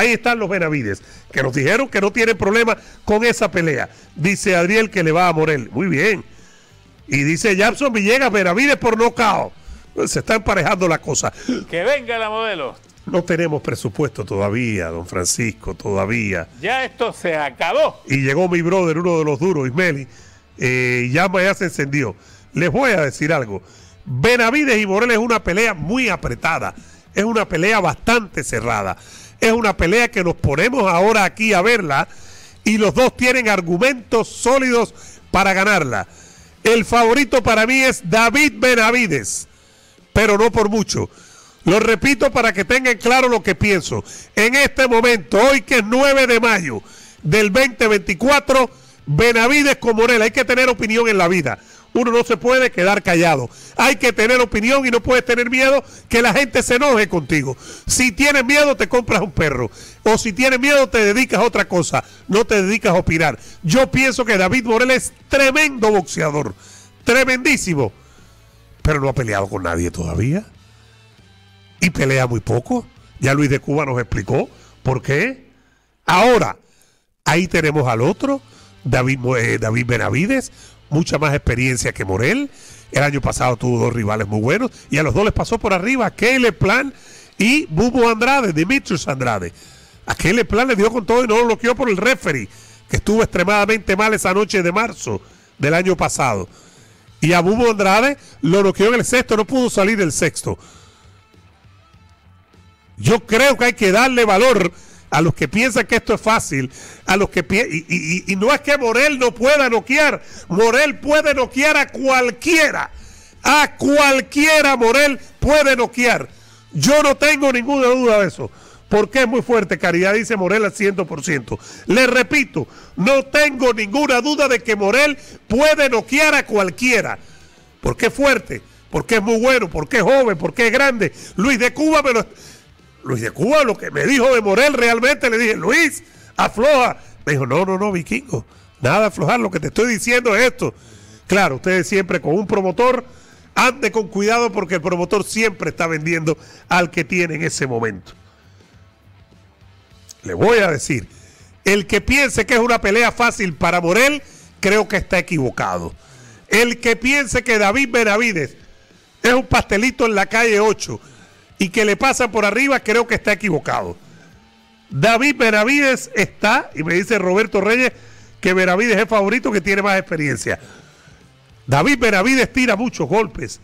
Ahí están los Benavides, que nos dijeron que no tienen problema con esa pelea. Dice Adriel que le va a Morel. Muy bien. Y dice Jackson Villegas, Benavides por caos Se está emparejando la cosa. Que venga la modelo. No tenemos presupuesto todavía, don Francisco, todavía. Ya esto se acabó. Y llegó mi brother, uno de los duros, Ismeli. Eh, llama ya se encendió. Les voy a decir algo. Benavides y Morel es una pelea muy apretada. Es una pelea bastante cerrada. Es una pelea que nos ponemos ahora aquí a verla y los dos tienen argumentos sólidos para ganarla. El favorito para mí es David Benavides, pero no por mucho. Lo repito para que tengan claro lo que pienso. En este momento, hoy que es 9 de mayo del 2024, Benavides con Morela. Hay que tener opinión en la vida uno no se puede quedar callado. Hay que tener opinión y no puedes tener miedo que la gente se enoje contigo. Si tienes miedo, te compras un perro. O si tienes miedo, te dedicas a otra cosa. No te dedicas a opinar. Yo pienso que David Morel es tremendo boxeador. Tremendísimo. Pero no ha peleado con nadie todavía. Y pelea muy poco. Ya Luis de Cuba nos explicó por qué. Ahora, ahí tenemos al otro, David, eh, David Benavides, mucha más experiencia que Morel. El año pasado tuvo dos rivales muy buenos y a los dos les pasó por arriba Kele Plan y Bubo Andrade, Dimitrius Andrade. A Kele Plan le dio con todo y no lo bloqueó por el referee, que estuvo extremadamente mal esa noche de marzo del año pasado. Y a Bubo Andrade lo bloqueó en el sexto, no pudo salir del sexto. Yo creo que hay que darle valor a los que piensan que esto es fácil, a los que y, y, y, no es que Morel no pueda noquear, Morel puede noquear a cualquiera, a cualquiera Morel puede noquear. Yo no tengo ninguna duda de eso, porque es muy fuerte, Caridad dice Morel al 100%. Le repito, no tengo ninguna duda de que Morel puede noquear a cualquiera, porque es fuerte, porque es muy bueno, porque es joven, porque es grande. Luis de Cuba pero. Luis de Cuba, lo que me dijo de Morel realmente, le dije, Luis, afloja. Me dijo, no, no, no, vikingo, nada aflojar, lo que te estoy diciendo es esto. Claro, ustedes siempre con un promotor, ande con cuidado porque el promotor siempre está vendiendo al que tiene en ese momento. Le voy a decir, el que piense que es una pelea fácil para Morel, creo que está equivocado. El que piense que David Benavides es un pastelito en la calle 8 y que le pasa por arriba, creo que está equivocado. David Benavides está, y me dice Roberto Reyes, que Benavides es favorito, que tiene más experiencia. David Benavides tira muchos golpes.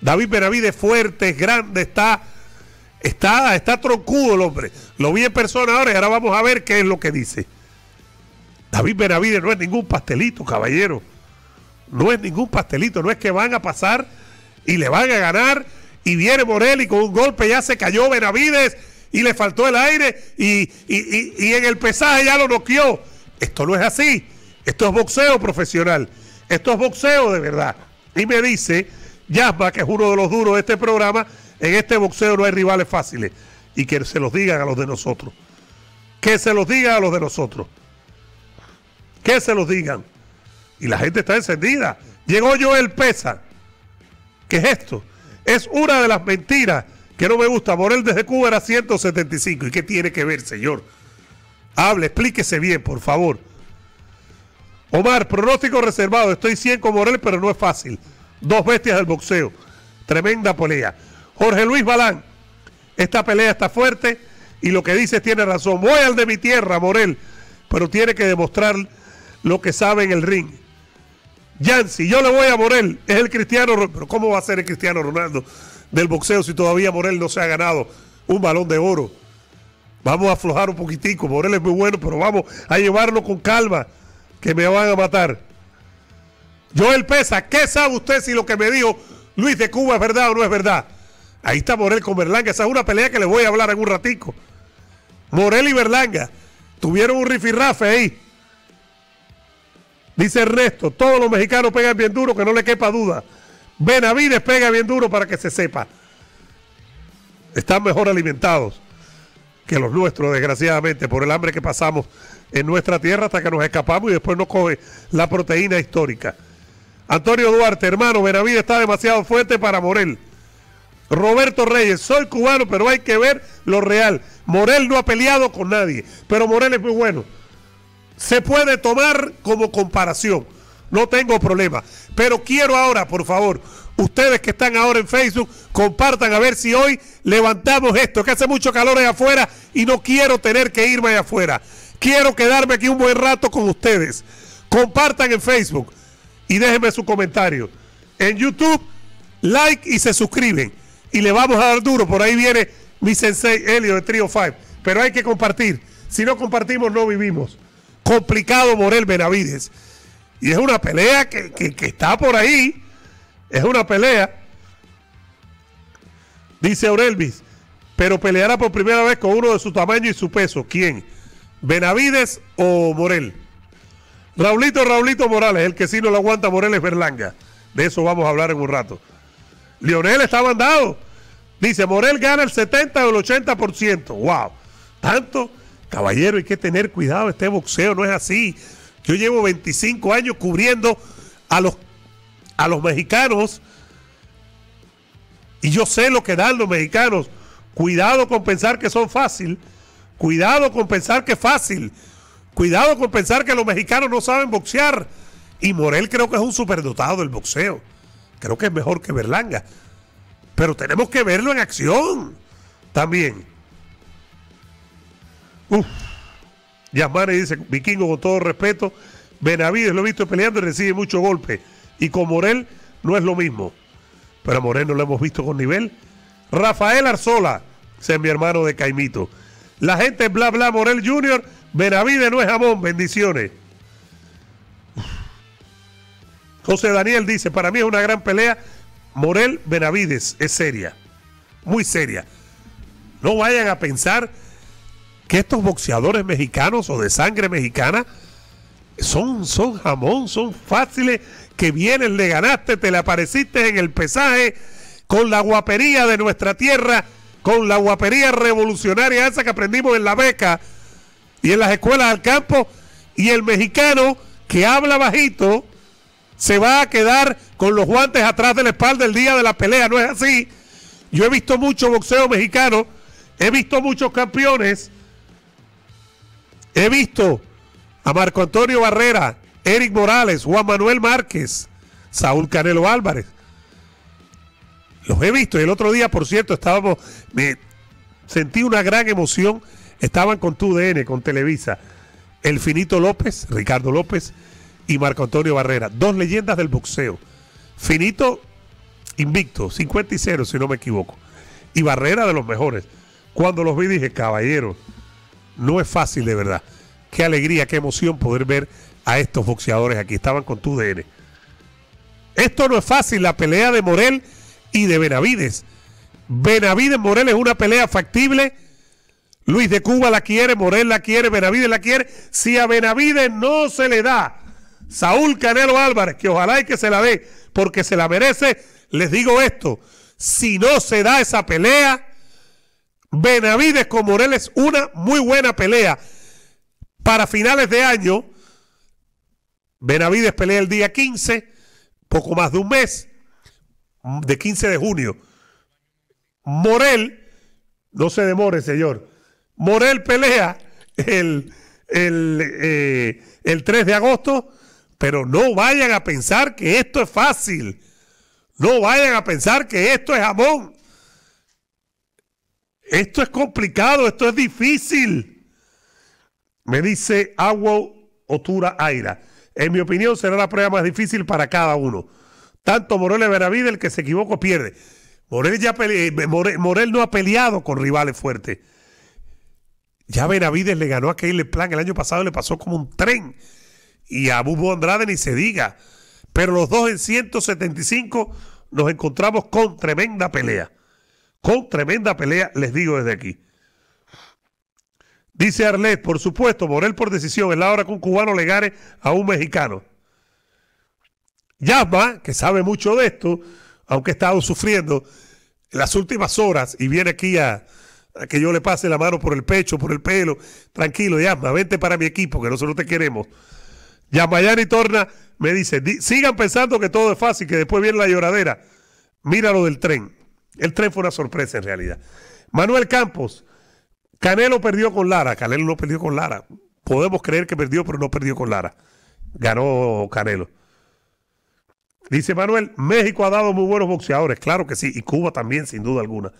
David Benavides fuerte, es grande, está, está, está troncudo el hombre. Lo vi en persona ahora y ahora vamos a ver qué es lo que dice. David Benavides no es ningún pastelito, caballero. No es ningún pastelito, no es que van a pasar y le van a ganar y viene y con un golpe, ya se cayó Benavides y le faltó el aire y, en el pesaje ya lo noqueó. Esto no es así. Esto es boxeo profesional. Esto es boxeo de verdad. Y me dice Yasma, que es uno de los duros de este programa, en este boxeo no hay rivales fáciles. Y que se los digan a los de nosotros. Que se los digan a los de nosotros. Que se los digan. Y la gente está encendida. Llegó el Pesa. ¿Qué es esto? Es una de las mentiras que no me gusta. Morel desde Cuba era 175. ¿Y qué tiene que ver, señor? Hable, explíquese bien, por favor. Omar, pronóstico reservado. Estoy 100 con Morel, pero no es fácil. Dos bestias del boxeo. Tremenda pelea. Jorge Luis Balán. Esta pelea está fuerte y lo que dices tiene razón. Voy al de mi tierra, Morel, pero tiene que demostrar lo que sabe en el ring. Yancy, yo le voy a Morel, es el Cristiano, pero ¿cómo va a ser el Cristiano Ronaldo del boxeo si todavía Morel no se ha ganado un balón de oro? Vamos a aflojar un poquitico, Morel es muy bueno, pero vamos a llevarlo con calma, que me van a matar. Joel Pesa, ¿qué sabe usted si lo que me dijo Luis de Cuba es verdad o no es verdad? Ahí está Morel con Berlanga, esa es una pelea que le voy a hablar en un ratico. Morel y Berlanga tuvieron un rifirrafe ahí. Dice resto, todos los mexicanos pegan bien duro, que no le quepa duda. Benavides pega bien duro para que se sepa. Están mejor alimentados que los nuestros, desgraciadamente, por el hambre que pasamos en nuestra tierra hasta que nos escapamos y después nos coge la proteína histórica. Antonio Duarte, hermano, Benavides está demasiado fuerte para Morel. Roberto Reyes, soy cubano, pero hay que ver lo real. Morel no ha peleado con nadie, pero Morel es muy bueno se puede tomar como comparación. No tengo problema. Pero quiero ahora, por favor, ustedes que están ahora en Facebook, compartan a ver si hoy levantamos esto, que hace mucho calor allá afuera y no quiero tener que irme allá afuera. Quiero quedarme aquí un buen rato con ustedes. Compartan en Facebook y déjenme su comentario. En YouTube, like y se suscriben. Y le vamos a dar duro. Por ahí viene mi sensei Helio de Trio 5. Pero hay que compartir. Si no compartimos, no vivimos complicado Morel Benavides. Y es una pelea que, está por ahí. Es una pelea. Dice Aurelvis, pero peleará por primera vez con uno de su tamaño y su peso. ¿Quién? ¿Benavides o Morel? Raulito, Raulito Morales, el que sí no lo aguanta Morel es Berlanga. De eso vamos a hablar en un rato. Lionel está mandado. Dice, Morel gana el 70 o el 80%. ¡Wow! Tanto Caballero, hay que tener cuidado, este boxeo no es así. Yo llevo 25 años cubriendo a los, a los mexicanos y yo sé lo que dan los mexicanos. Cuidado con pensar que son fácil. Cuidado con pensar que es fácil. Cuidado con pensar que los mexicanos no saben boxear. Y Morel creo que es un superdotado del boxeo. Creo que es mejor que Berlanga. Pero tenemos que verlo en acción también. Uf. dice, Vikingo, con todo respeto, Benavides lo he visto peleando y recibe mucho golpe. Y con Morel no es lo mismo. Pero a Morel no lo hemos visto con nivel. Rafael Arzola, ese es mi hermano de Caimito. La gente bla bla Morel Jr., Benavides no es jamón, bendiciones. José Daniel dice, para mí es una gran pelea. Morel Benavides es seria, muy seria. No vayan a pensar que estos boxeadores mexicanos o de sangre mexicana son, son jamón, son fáciles que vienen, le ganaste, te le apareciste en el pesaje con la guapería de nuestra tierra, con la guapería revolucionaria esa que aprendimos en la beca y en las escuelas al campo, y el mexicano que habla bajito se va a quedar con los guantes atrás de la espalda el día de la pelea, no es así. Yo he visto mucho boxeo mexicano, he visto muchos campeones He visto a Marco Antonio Barrera, Eric Morales, Juan Manuel Márquez, Saúl Canelo Álvarez. Los he visto. Y el otro día, por cierto, estábamos. Me sentí una gran emoción. Estaban con TUDN, con Televisa. El Finito López, Ricardo López y Marco Antonio Barrera. Dos leyendas del boxeo. Finito invicto, 50 y 0, si no me equivoco. Y Barrera de los mejores. Cuando los vi dije, caballero no es fácil, de verdad. Qué alegría, qué emoción poder ver a estos boxeadores aquí. Estaban con tu DN. Esto no es fácil, la pelea de Morel y de Benavides. Benavides Morel es una pelea factible. Luis de Cuba la quiere, Morel la quiere, Benavides la quiere. Si a Benavides no se le da Saúl Canelo Álvarez, que ojalá y que se la dé, porque se la merece, les digo esto, si no se da esa pelea, Benavides con Morel es una muy buena pelea para finales de año. Benavides pelea el día 15, poco más de un mes, de 15 de junio. Morel, no se demore, señor. Morel pelea el, el, eh, el 3 de agosto, pero no vayan a pensar que esto es fácil. No vayan a pensar que esto es jamón. Esto es complicado, esto es difícil. Me dice Agua Otura Aira. En mi opinión, será la prueba más difícil para cada uno. Tanto Morel y Benavides, el que se equivoca pierde. Eh, Morel, no ha peleado con rivales fuertes. Ya Benavides le ganó a Plan el año pasado, le pasó como un tren. Y a Bubbo Andrade ni se diga. Pero los dos en 175 nos encontramos con tremenda pelea con tremenda pelea, les digo desde aquí. Dice Arlet, por supuesto, Morel por decisión, es la hora que un cubano le a un mexicano. Yasma, que sabe mucho de esto, aunque ha estado sufriendo las últimas horas y viene aquí a, que yo le pase la mano por el pecho, por el pelo. Tranquilo, Yasma, vente para mi equipo, que nosotros te queremos. Yasmayani Torna me dice, sigan pensando que todo es fácil, que después viene la lloradera. Mira lo del tren. El 3 fue una sorpresa en realidad. Manuel Campos, Canelo perdió con Lara. Canelo no perdió con Lara. Podemos creer que perdió, pero no perdió con Lara. Ganó Canelo. Dice Manuel, México ha dado muy buenos boxeadores, claro que sí, y Cuba también, sin duda alguna.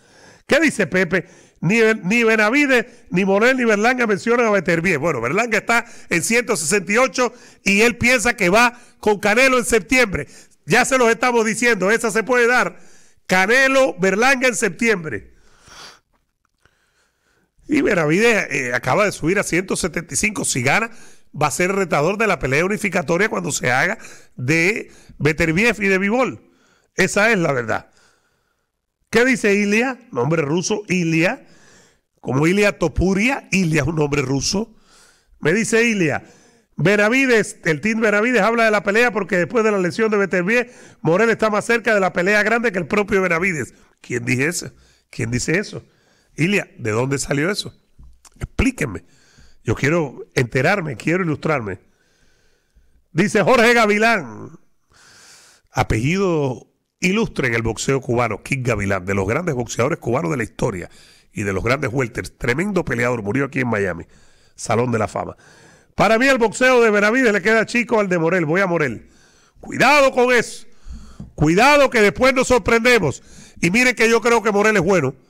¿Qué dice Pepe? Ni, ni Benavides, ni Morel, ni Berlanga mencionan a Beterbiev. Bueno, Berlanga está en 168 y él piensa que va con Canelo en septiembre. Ya se los estamos diciendo, esa se puede dar. Canelo, Berlanga en septiembre. Y Benavides eh, acaba de subir a 175. Si gana, va a ser retador de la pelea unificatoria cuando se haga de Beterbiev y de Bivol. Esa es la verdad. ¿Qué dice Ilia? Nombre ruso, Ilia. Como Ilia Topuria, Ilia es un nombre ruso. Me dice Ilia, Benavides, el Team Benavides habla de la pelea porque después de la lesión de Beterbier, Morel está más cerca de la pelea grande que el propio Benavides. ¿Quién dice eso? ¿Quién dice eso? Ilia, ¿de dónde salió eso? Explíquenme. Yo quiero enterarme, quiero ilustrarme. Dice Jorge Gavilán, apellido ilustre en el boxeo cubano, King Gavilán, de los grandes boxeadores cubanos de la historia y de los grandes welters, tremendo peleador, murió aquí en Miami, Salón de la Fama. Para mí el boxeo de Benavides le queda chico al de Morel. Voy a Morel. Cuidado con eso. Cuidado que después nos sorprendemos. Y miren que yo creo que Morel es bueno.